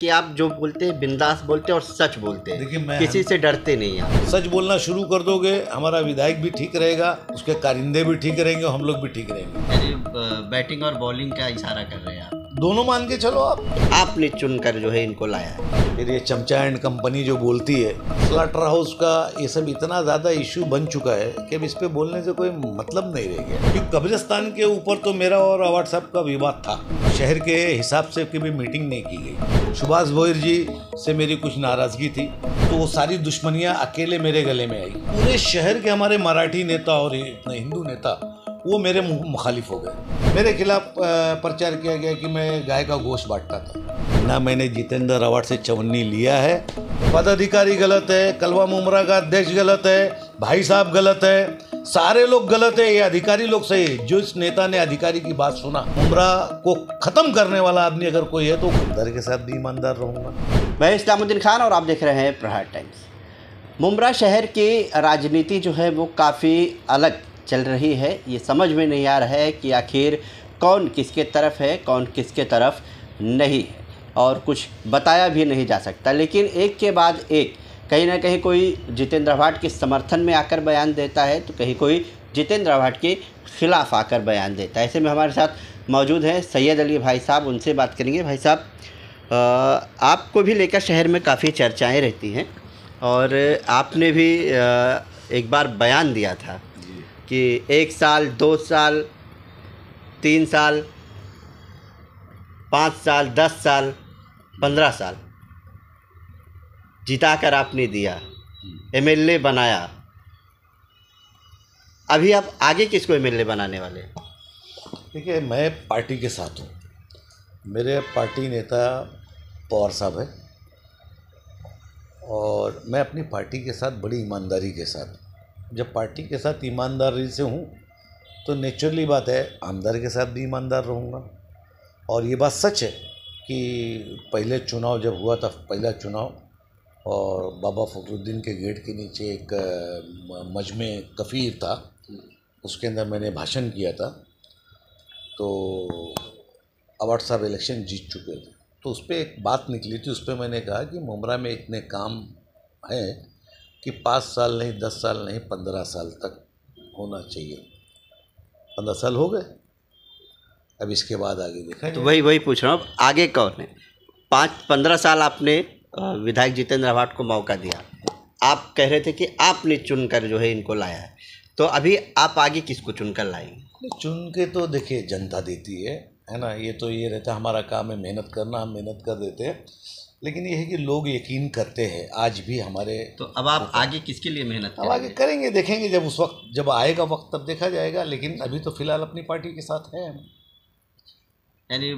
कि आप जो बोलते हैं बिंदास बोलते हैं और सच बोलते हैं देखिए मैं किसी से डरते नहीं हैं सच बोलना शुरू कर दोगे हमारा विधायक भी ठीक रहेगा उसके कारिंदे भी ठीक रहेंगे हम लोग भी ठीक रहेंगे बैटिंग और बॉलिंग का इशारा कर रहे हैं आप दोनों मान के चलो आप आपने चुनकर जो है इनको लाया फिर ये चमचा एंड कंपनी जो बोलती है स्लाटर हाउस का ये सब इतना ज़्यादा इश्यू बन चुका है कि अब इस पर बोलने से कोई मतलब नहीं रह गया क्योंकि कब्रिस्तान के ऊपर तो मेरा और अवार्ड साहब का विवाद था शहर के हिसाब से भी मीटिंग नहीं की गई सुभाष भोईर जी से मेरी कुछ नाराज़गी थी तो वो सारी दुश्मनियाँ अकेले मेरे गले में आई पूरे शहर के हमारे मराठी नेता और हिंदू नेता वो मेरे मुखालिफ हो गए मेरे खिलाफ प्रचार किया गया कि मैं गाय का गोश्त बांटता था ना मैंने जितेंद्र अवार्ड से चवन्नी लिया है पदाधिकारी गलत है कलवा मुमरा का अध्यक्ष गलत है भाई साहब गलत है सारे लोग गलत है ये अधिकारी लोग सही है जिस नेता ने अधिकारी की बात सुना उमरा को खत्म करने वाला आदमी अगर कोई है तो उमदर के साथ भी ईमानदार रहूंगा मैं इस्लामुद्दीन खान और आप देख रहे हैं प्रहार टाइम्स मुमरा शहर की राजनीति जो है वो काफ़ी अलग चल रही है ये समझ में नहीं आ रहा है कि आखिर कौन किसके तरफ है कौन किसके तरफ नहीं है और कुछ बताया भी नहीं जा सकता लेकिन एक के बाद एक कहीं ना कहीं कोई जितेंद्र भाट के समर्थन में आकर बयान देता है तो कहीं कोई जितेंद्र भाट के खिलाफ आकर बयान देता है ऐसे में हमारे साथ मौजूद हैं सैयद अली भाई साहब उनसे बात करेंगे भाई साहब आपको भी लेकर शहर में काफ़ी चर्चाएं रहती हैं और आपने भी एक बार बयान दिया था कि एक साल दो साल तीन साल पाँच साल दस साल पंद्रह साल जिता कर आपने दिया एम बनाया अभी आप आगे किसको एम बनाने वाले देखिए मैं पार्टी के साथ हूँ मेरे पार्टी नेता पवार साहब है और मैं अपनी पार्टी के साथ बड़ी ईमानदारी के साथ हूँ जब पार्टी के साथ ईमानदारी से हूँ तो नेचुरली बात है आमदार के साथ भी ईमानदार रहूँगा और ये बात सच है कि पहले चुनाव जब हुआ था पहला चुनाव और बाबा फखरुद्दीन के गेट के नीचे एक मजमे कफ़ीर था उसके अंदर मैंने भाषण किया था तो अवार्ड साहब इलेक्शन जीत चुके थे तो उस पर एक बात निकली थी उस पर मैंने कहा कि मुमरा में इतने काम हैं कि पाँच साल नहीं दस साल नहीं पंद्रह साल तक होना चाहिए पंद्रह साल हो गए अब इसके बाद आगे देखा तो वही वही पूछ रहा हूँ आगे कौन है पाँच पंद्रह साल आपने विधायक जितेंद्र आवाट को मौका दिया आप कह रहे थे कि आपने चुनकर जो है इनको लाया है तो अभी आप आगे किसको चुनकर लाएंगे चुन के तो देखिए जनता देती है है ना ये तो ये रहता हमारा काम है मेहनत करना हम मेहनत कर देते हैं लेकिन यह है कि लोग यकीन करते हैं आज भी हमारे तो अब आप आगे किसके लिए मेहनत अब आगे करेंगे देखेंगे जब उस वक्त जब आएगा वक्त तब देखा जाएगा लेकिन अभी तो फिलहाल अपनी पार्टी के साथ है हम यानी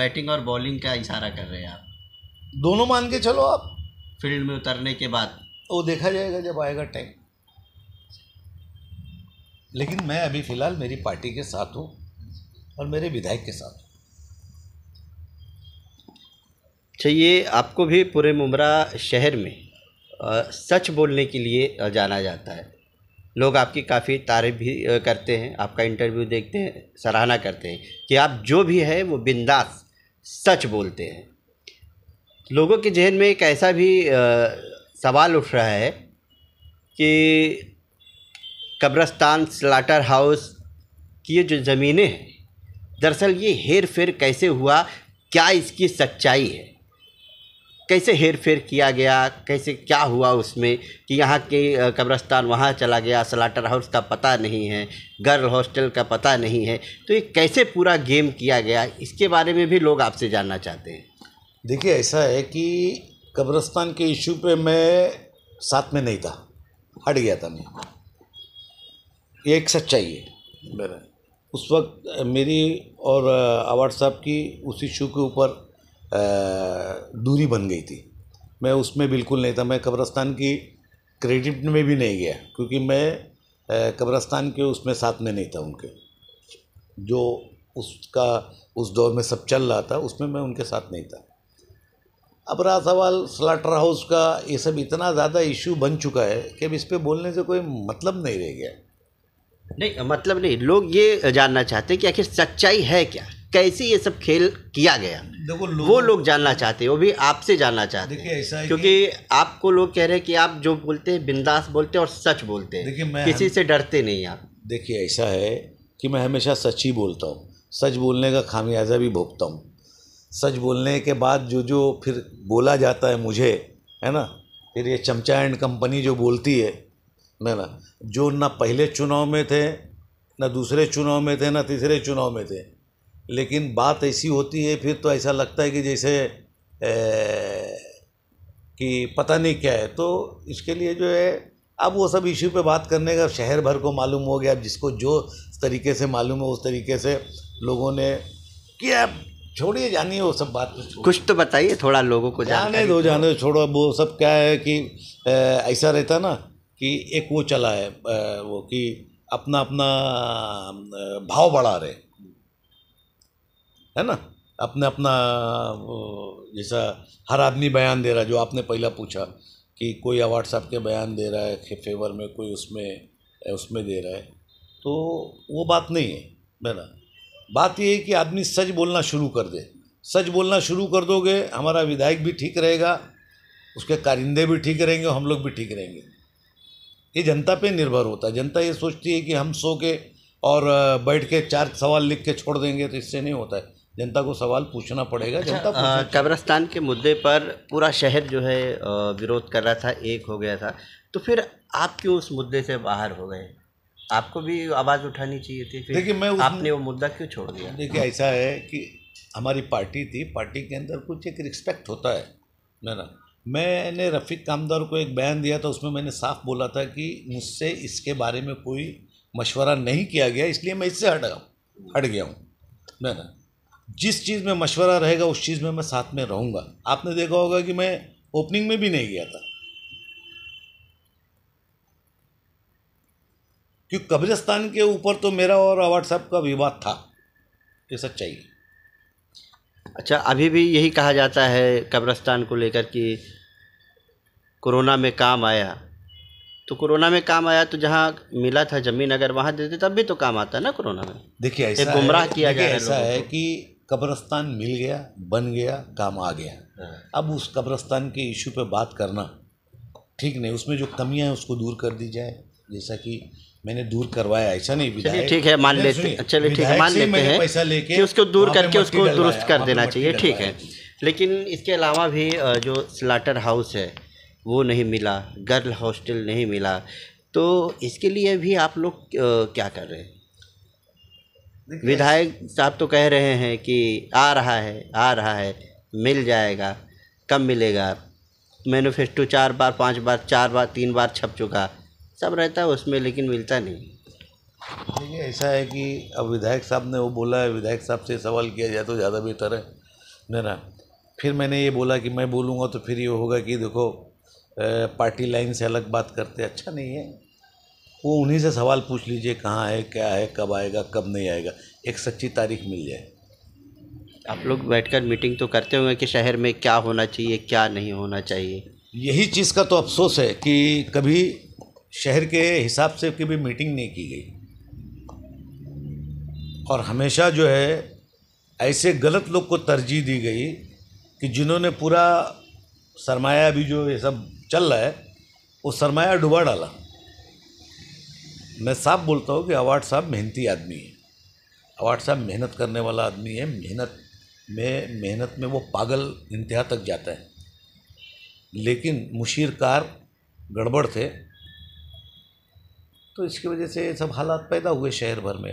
बैटिंग और बॉलिंग का इशारा कर रहे हैं आप दोनों मान के चलो आप फील्ड में उतरने के बाद वो देखा जाएगा जब आएगा टाइम लेकिन मैं अभी फ़िलहाल मेरी पार्टी के साथ हूँ और मेरे विधायक के साथ हूँ चाहिए अच्छा, आपको भी पूरे मुमरा शहर में सच बोलने के लिए जाना जाता है लोग आपकी काफ़ी तारीफ भी करते हैं आपका इंटरव्यू देखते हैं सराहना करते हैं कि आप जो भी है वो बिंदास सच बोलते हैं लोगों के जहन में एक ऐसा भी सवाल उठ रहा है कि कब्रस्तान स्लाटर हाउस की ये जो ज़मीनें हैं दरअसल ये हेर फेर कैसे हुआ क्या इसकी सच्चाई है कैसे हेर फेर किया गया कैसे क्या हुआ उसमें कि यहाँ के कब्रस्तान वहाँ चला गया स्लाटर हाउस का पता नहीं है गर्ल हॉस्टल का पता नहीं है तो ये कैसे पूरा गेम किया गया इसके बारे में भी लोग आपसे जानना चाहते हैं देखिए ऐसा है कि कब्रस्तान के इशू पे मैं साथ में नहीं था हट गया था मैं ये एक सच्चाई है मेरा उस वक्त मेरी और अवार्ड साहब की उस इशू के ऊपर दूरी बन गई थी मैं उसमें बिल्कुल नहीं था मैं कब्रस्तान की क्रेडिट में भी नहीं गया क्योंकि मैं कब्रस्तान के उसमें साथ में नहीं था उनके जो उसका उस दौर में सब चल रहा था उसमें मैं उनके साथ नहीं था अब रहा सवाल स्लाटर हाउस का ये सब इतना ज़्यादा इश्यू बन चुका है कि अब इस पर बोलने से कोई मतलब नहीं रह गया नहीं मतलब नहीं लोग ये जानना चाहते हैं कि आखिर सच्चाई है क्या कैसे ये सब खेल किया गया देखो लोग वो लोग जानना चाहते हैं वो भी आपसे जानना चाहते हैं ऐसा है क्योंकि आपको लोग कह रहे हैं कि आप जो बोलते हैं बिंदास बोलते हैं और सच बोलते हैं मैं किसी से डरते नहीं आप देखिए ऐसा है कि मैं हमेशा सच ही बोलता हूँ सच बोलने का खामियाजा भी भोगता हूँ सच बोलने के बाद जो जो फिर बोला जाता है मुझे है ना फिर ये चमचा एंड कंपनी जो बोलती है ना ना जो ना पहले चुनाव में थे ना दूसरे चुनाव में थे ना तीसरे चुनाव में थे लेकिन बात ऐसी होती है फिर तो ऐसा लगता है कि जैसे ए, कि पता नहीं क्या है तो इसके लिए जो है अब वो सब इश्यू पे बात करने का शहर भर को मालूम हो गया अब जिसको जो तरीके से मालूम है उस तरीके से लोगों ने किया छोड़िए जानिए वो सब बात कुछ तो बताइए थोड़ा लोगों को जाने दो तो। जाने छोड़ो वो सब क्या है कि ऐसा रहता ना कि एक वो चला है वो कि अपना अपना भाव बढ़ा रहे है ना अपना अपना जैसा हर आदमी बयान दे रहा है जो आपने पहला पूछा कि कोई अवार्ड साहब के बयान दे रहा है फेवर में कोई उसमें उसमें दे रहा है तो वो बात नहीं है मेरा बात यह है कि आदमी सच बोलना शुरू कर दे सच बोलना शुरू कर दोगे हमारा विधायक भी ठीक रहेगा उसके कारिंदे भी ठीक रहेंगे हम लोग भी ठीक रहेंगे ये जनता पे निर्भर होता है जनता ये सोचती है कि हम सो के और बैठ के चार सवाल लिख के छोड़ देंगे तो इससे नहीं होता है जनता को सवाल पूछना पड़ेगा अच्छा, जनता कब्रस्तान के मुद्दे पर पूरा शहर जो है विरोध कर रहा था एक हो गया था तो फिर आप क्यों उस मुद्दे से बाहर हो गए आपको भी आवाज़ उठानी चाहिए थी देखिए मैं आपने वो मुद्दा क्यों छोड़ दिया देखिए ऐसा है कि हमारी पार्टी थी पार्टी के अंदर कुछ एक रिस्पेक्ट होता है ना मैंने रफ़ीक कामदार को एक बयान दिया था उसमें मैंने साफ बोला था कि मुझसे इसके बारे में कोई मशवरा नहीं किया गया इसलिए मैं इससे हट गया हट गया हूँ ना ना जिस चीज़ में मशवरा रहेगा उस चीज़ में मैं साथ में रहूँगा आपने देखा होगा कि मैं ओपनिंग में भी नहीं गया था क्यों कब्रिस्तान के ऊपर तो मेरा और अवार्ड साहब का विवाद था ये सच्चाई है अच्छा अभी भी यही कहा जाता है कब्रस्तान को लेकर कि कोरोना में काम आया तो कोरोना में काम आया तो जहाँ मिला था जमीन अगर वहाँ देते तब भी तो काम आता है ना कोरोना में देखिए ऐसा गुमराह किया गया ऐसा है कि कब्रस्तान मिल गया बन गया काम आ गया हाँ। अब उस कब्रस्तान के इशू पे बात करना ठीक नहीं उसमें जो कमियां हैं उसको दूर कर दी जाए जैसा कि मैंने दूर करवाया ऐसा नहीं विधायक ठीक है मान लेते चलिए ठीक है मान लेते हैं पैसा लेके उसको दूर करके उसको दुरुस्त कर देना चाहिए ठीक है लेकिन इसके अलावा भी जो स्लाटर हाउस है वो नहीं मिला गर्ल हॉस्टल नहीं मिला तो इसके लिए भी आप लोग क्या कर रहे हैं विधायक साहब तो कह रहे हैं कि आ रहा है आ रहा है मिल जाएगा कब मिलेगा मैनिफेस्टो चार बार पांच बार चार बार तीन बार छप चुका सब रहता है उसमें लेकिन मिलता नहीं देखिए ऐसा है कि अब विधायक साहब ने वो बोला है विधायक साहब से सवाल किया जाए तो ज़्यादा बेहतर है ना ना फिर मैंने ये बोला कि मैं बोलूँगा तो फिर ये होगा कि देखो पार्टी लाइन से अलग बात करते अच्छा नहीं है वो उन्हीं से सवाल पूछ लीजिए कहाँ है क्या है कब आएगा कब नहीं आएगा एक सच्ची तारीख मिल जाए आप लोग बैठकर मीटिंग तो करते होंगे कि शहर में क्या होना चाहिए क्या नहीं होना चाहिए यही चीज़ का तो अफसोस है कि कभी शहर के हिसाब से कभी मीटिंग नहीं की गई और हमेशा जो है ऐसे गलत लोग को तरजीह दी गई कि जिन्होंने पूरा सरमाया भी जो ये सब चल रहा है वो सरमाया डुबा डाला मैं साफ बोलता हूँ कि अवार्ड साहब मेहनती आदमी है अवार्ड साहब मेहनत करने वाला आदमी है मेहनत में मेहनत में वो पागल इंतहा तक जाता है लेकिन मुशीरकार गड़बड़ थे तो इसकी वजह से सब हालात पैदा हुए शहर भर में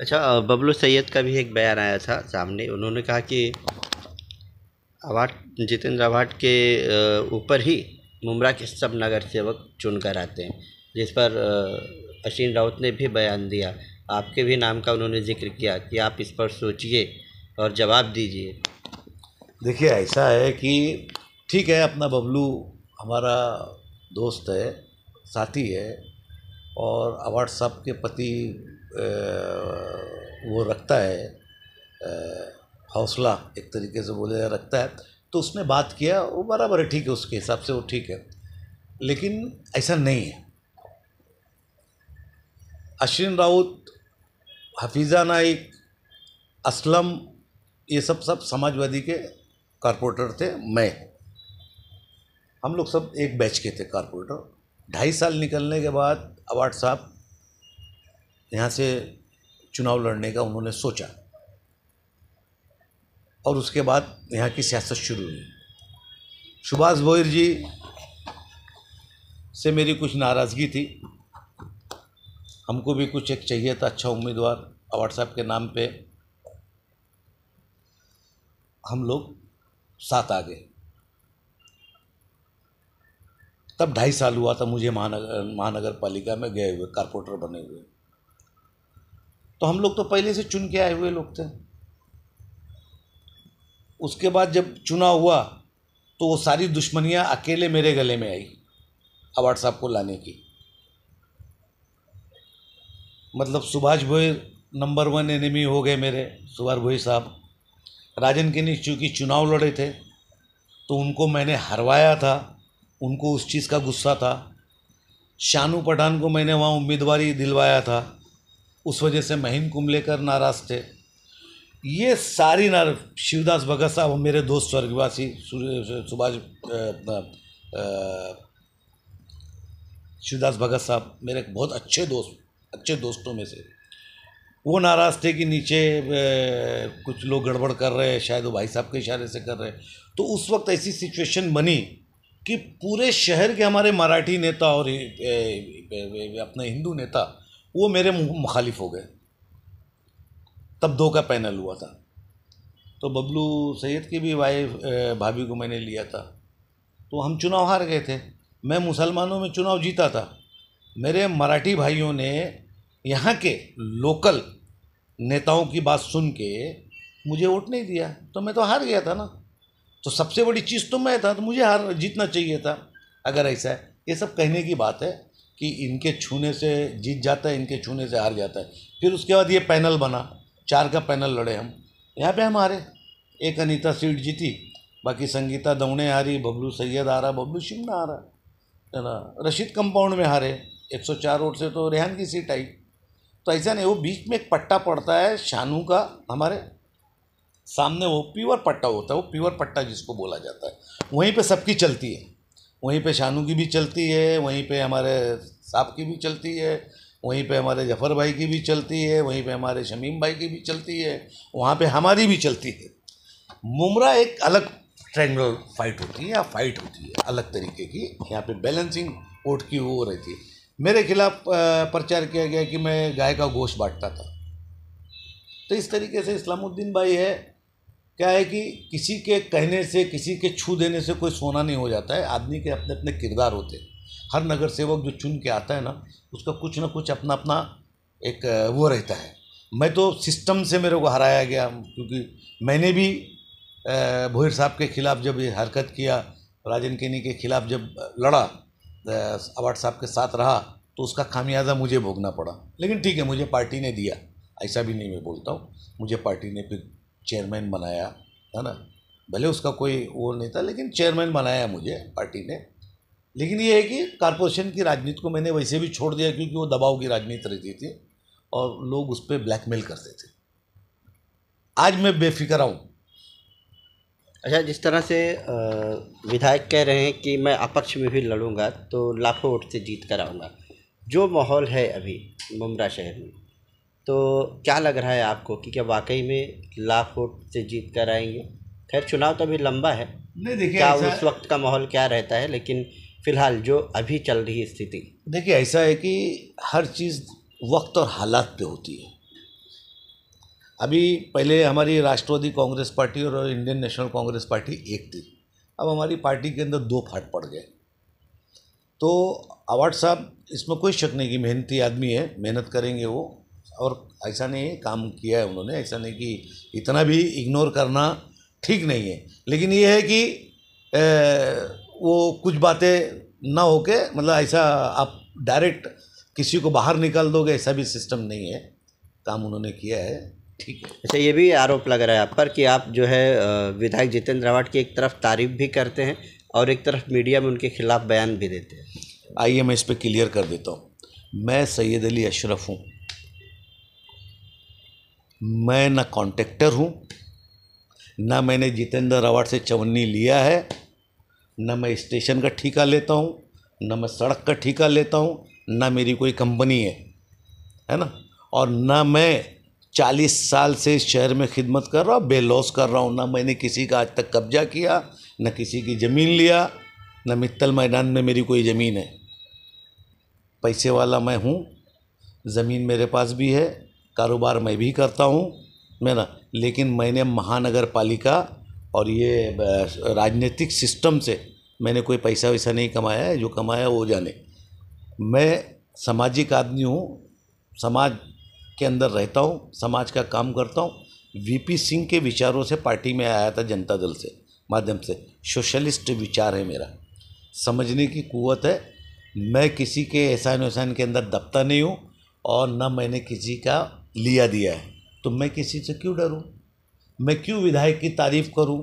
अच्छा बबलू सैयद का भी एक बयान आया था सामने उन्होंने कहा कि अवार्ड जितेंद्र अवार्ड के ऊपर ही मुमरा के सब नगर सेवक चुनकर आते हैं जिस पर अश्विन राउत ने भी बयान दिया आपके भी नाम का उन्होंने जिक्र किया कि आप इस पर सोचिए और जवाब दीजिए देखिए ऐसा है कि ठीक है अपना बबलू हमारा दोस्त है साथी है और अवार्ड साहब के पति वो रखता है हौसला एक तरीके से बोले रखता है तो उसने बात किया वो बराबर है ठीक है उसके हिसाब से वो ठीक है लेकिन ऐसा नहीं है अश्विन राउत हफीज़ा नाइक असलम ये सब सब समाजवादी के कारपोरेटर थे मैं हम लोग सब एक बैच के थे कारपोरेटर ढाई साल निकलने के बाद अवार्ड साहब यहाँ से चुनाव लड़ने का उन्होंने सोचा और उसके बाद यहाँ की सियासत शुरू हुई सुभाष भोईर जी से मेरी कुछ नाराज़गी थी हमको भी कुछ एक चाहिए था अच्छा उम्मीदवार व्हाट्सएप के नाम पे हम लोग साथ आ गए तब ढाई साल हुआ था मुझे महानगर महानगर पालिका में गए हुए कारपोरेटर बने हुए तो हम लोग तो पहले से चुन के आए हुए लोग थे उसके बाद जब चुनाव हुआ तो वो सारी दुश्मनियाँ अकेले मेरे गले में आई अवार्ड साहब को लाने की मतलब Subhash Bhoi number one enemy हो गए मेरे सुभाष भोई साहब राजन के नीचे चूँकि चुनाव लड़े थे तो उनको मैंने हरवाया था उनको उस चीज़ का गुस्सा था शानू पठान को मैंने वहाँ उम्मीदवारी दिलवाया था उस वजह से महिम कुंबलेकर नाराज़ थे ये सारी नार शिवदास भगत साहब मेरे दोस्त स्वर्गवासी सुभाष शिवदास भगत साहब मेरे बहुत अच्छे दोस्त अच्छे दोस्तों में से वो नाराज़ थे कि नीचे कुछ लोग गड़बड़ कर रहे हैं शायद वो भाई साहब के इशारे से कर रहे हैं तो उस वक्त ऐसी सिचुएशन बनी कि पूरे शहर के हमारे मराठी नेता और अपने हिंदू नेता वो मेरे मुखालिफ हो गए तब दो का पैनल हुआ था तो बबलू सैयद की भी वाइफ भाभी को मैंने लिया था तो हम चुनाव हार गए थे मैं मुसलमानों में चुनाव जीता था मेरे मराठी भाइयों ने यहाँ के लोकल नेताओं की बात सुन के मुझे वोट नहीं दिया तो मैं तो हार गया था ना तो सबसे बड़ी चीज़ तो मैं था तो मुझे हार जीतना चाहिए था अगर ऐसा है ये सब कहने की बात है कि इनके छूने से जीत जाता है इनके छूने से हार जाता है फिर उसके बाद ये पैनल बना चार का पैनल लड़े हम यहाँ पे हम हारे एक अनीता सीट जीती बाकी संगीता दौड़े हारी बबलू सैयद हारा बबलू शिमना हारा है ना रशीद कंपाउंड में हारे 104 रोड से तो रेहान की सीट आई तो ऐसा नहीं वो बीच में एक पट्टा पड़ता है शानू का हमारे सामने वो प्योर पट्टा होता है वो प्योर पट्टा जिसको बोला जाता है वहीं पे सबकी चलती है वहीं पे शानू की भी चलती है वहीं पे हमारे साहब की भी चलती है वहीं पे हमारे जफर भाई की भी चलती है वहीं पे हमारे शमीम भाई की भी चलती है वहाँ पे हमारी भी चलती है मुमरा एक अलग ट्रैंगुलर फाइट होती है या फाइट होती है अलग तरीके की यहाँ पे बैलेंसिंग वोट की वो रहती है मेरे खिलाफ प्रचार किया गया कि मैं गाय का गोश्त बांटता था तो इस तरीके से इस्लामुद्दीन भाई है क्या है कि किसी के कहने से किसी के छू देने से कोई सोना नहीं हो जाता है आदमी के अपने अपने किरदार होते हैं हर नगर सेवक जो चुन के आता है ना उसका कुछ ना कुछ अपना अपना एक वो रहता है मैं तो सिस्टम से मेरे को हराया गया क्योंकि मैंने भी भोईर साहब के खिलाफ़ जब ये हरकत किया राजन केनी के खिलाफ़ जब लड़ा अवार्ड साहब के साथ रहा तो उसका खामियाजा मुझे भोगना पड़ा लेकिन ठीक है मुझे पार्टी ने दिया ऐसा भी नहीं मैं बोलता हूँ मुझे पार्टी ने फिर चेयरमैन बनाया है ना भले उसका कोई वो नहीं था लेकिन चेयरमैन बनाया मुझे पार्टी ने लेकिन ये है कि कारपोरेशन की राजनीति को मैंने वैसे भी छोड़ दिया क्योंकि वो दबाव की राजनीति रहती थी और लोग उस पर ब्लैकमेल करते थे आज मैं बेफिक्र हूँ अच्छा जिस तरह से विधायक कह रहे हैं कि मैं अपक्ष में भी लड़ूंगा तो लाखों वोट से जीत कर आऊँगा जो माहौल है अभी मुमरा शहर में तो क्या लग रहा है आपको कि क्या वाकई में लाख वोट से जीत कर आएंगे खैर चुनाव तो अभी लंबा है नहीं देखिए क्या उस वक्त का माहौल क्या रहता है लेकिन फिलहाल जो अभी चल रही स्थिति देखिए ऐसा है कि हर चीज़ वक्त और हालात पे होती है अभी पहले हमारी राष्ट्रवादी कांग्रेस पार्टी और इंडियन नेशनल कांग्रेस पार्टी एक थी अब हमारी पार्टी के अंदर दो फाट पड़ गए तो अवार्ड साहब इसमें कोई शक नहीं कि मेहनती आदमी है मेहनत करेंगे वो और ऐसा नहीं काम किया है उन्होंने ऐसा नहीं कि इतना भी इग्नोर करना ठीक नहीं है लेकिन ये है कि ए, वो कुछ बातें ना होके मतलब ऐसा आप डायरेक्ट किसी को बाहर निकाल दोगे ऐसा भी सिस्टम नहीं है काम उन्होंने किया है ठीक है अच्छा ये भी आरोप लग रहा है आप पर कि आप जो है विधायक जितेंद्र रावत की एक तरफ तारीफ भी करते हैं और एक तरफ मीडिया में उनके खिलाफ बयान भी देते हैं आइए मैं इस पर क्लियर कर देता हूँ मैं सैयद अली अशरफ हूँ मैं ना कॉन्ट्रेक्टर हूँ ना मैंने जितेंद्र रावत से चवन्नी लिया है ना मैं स्टेशन का ठीका लेता हूँ ना मैं सड़क का ठीका लेता हूँ ना मेरी कोई कंपनी है है ना और ना मैं चालीस साल से इस शहर में खिदमत कर रहा हूँ बेलौस कर रहा हूँ ना मैंने किसी का आज तक कब्जा किया न किसी की ज़मीन लिया न मित्तल मैदान में मेरी कोई ज़मीन है पैसे वाला मैं हूँ ज़मीन मेरे पास भी है कारोबार मैं भी करता हूँ ना लेकिन मैंने महानगर पालिका और ये राजनीतिक सिस्टम से मैंने कोई पैसा वैसा नहीं कमाया है जो कमाया वो जाने मैं सामाजिक आदमी हूँ समाज के अंदर रहता हूँ समाज का काम करता हूँ वीपी सिंह के विचारों से पार्टी में आया था जनता दल से माध्यम से सोशलिस्ट विचार है मेरा समझने की कुवत है मैं किसी के एहसान वहसान के अंदर दबता नहीं हूँ और न मैंने किसी का लिया दिया है तो मैं किसी से क्यों डरूँ मैं क्यों विधायक की तारीफ़ करूँ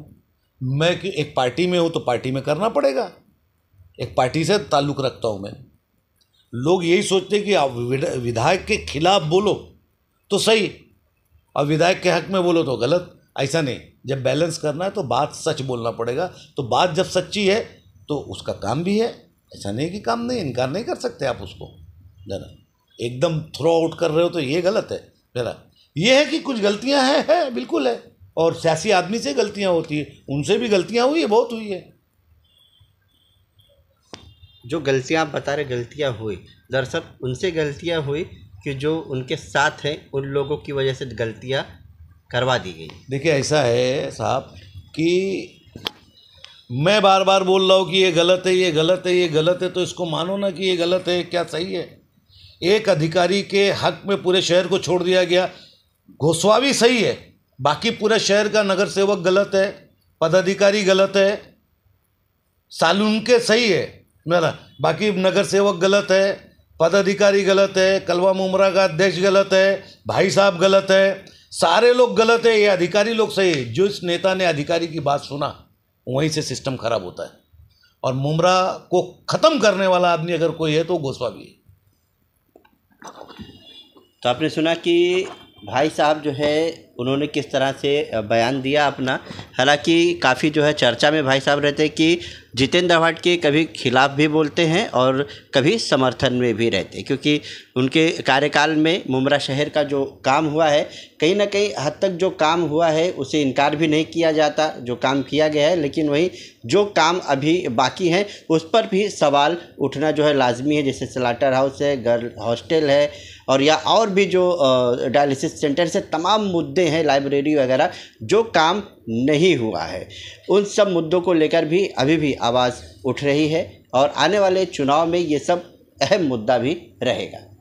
मैं क्यों एक पार्टी में हूँ तो पार्टी में करना पड़ेगा एक पार्टी से ताल्लुक़ रखता हूँ मैं लोग यही सोचते कि आप विधायक के खिलाफ़ बोलो तो सही और विधायक के हक में बोलो तो गलत ऐसा नहीं जब बैलेंस करना है तो बात सच बोलना पड़ेगा तो बात जब सच्ची है तो उसका काम भी है ऐसा नहीं कि काम नहीं इनकार नहीं कर सकते आप उसको जरा एकदम थ्रो आउट कर रहे हो तो ये गलत है जरा ये है कि कुछ गलतियां हैं है बिल्कुल है और सियासी आदमी से गलतियां होती है उनसे भी गलतियां हुई है बहुत हुई है जो गलतियां आप बता रहे गलतियां हुई दरअसल उनसे गलतियां हुई कि जो उनके साथ हैं उन लोगों की वजह से गलतियां करवा दी गई देखिए ऐसा है साहब कि मैं बार बार बोल रहा हूँ कि ये गलत है ये गलत है ये गलत है तो इसको मानो ना कि ये गलत है क्या सही है एक अधिकारी के हक में पूरे शहर को छोड़ दिया गया घोसवा भी सही है बाकी पूरे शहर का नगर सेवक गलत है पदाधिकारी गलत है सालून के सही है ना बाकी नगर सेवक गलत है पदाधिकारी गलत है कलवा मुमरा का अध्यक्ष गलत है भाई साहब गलत है सारे लोग गलत है ये अधिकारी लोग सही है जिस नेता ने अधिकारी की बात सुना वहीं से सिस्टम खराब होता है और मुमरा को ख़त्म करने वाला आदमी अगर कोई है तो गोस्वामी है तो आपने सुना कि भाई साहब जो है उन्होंने किस तरह से बयान दिया अपना हालांकि काफ़ी जो है चर्चा में भाई साहब रहते कि जितेंद्र भाट के कभी खिलाफ भी बोलते हैं और कभी समर्थन में भी रहते क्योंकि उनके कार्यकाल में मुमरा शहर का जो काम हुआ है कहीं ना कहीं हद तक जो काम हुआ है उसे इनकार भी नहीं किया जाता जो काम किया गया है लेकिन वहीं जो काम अभी बाकी हैं उस पर भी सवाल उठना जो है लाजमी है जैसे स्लाटर हाउस है गर्ल हॉस्टल है और या और भी जो डायलिसिस सेंटर से तमाम मुद्दे हैं लाइब्रेरी वगैरह जो काम नहीं हुआ है उन सब मुद्दों को लेकर भी अभी भी आवाज़ उठ रही है और आने वाले चुनाव में ये सब अहम मुद्दा भी रहेगा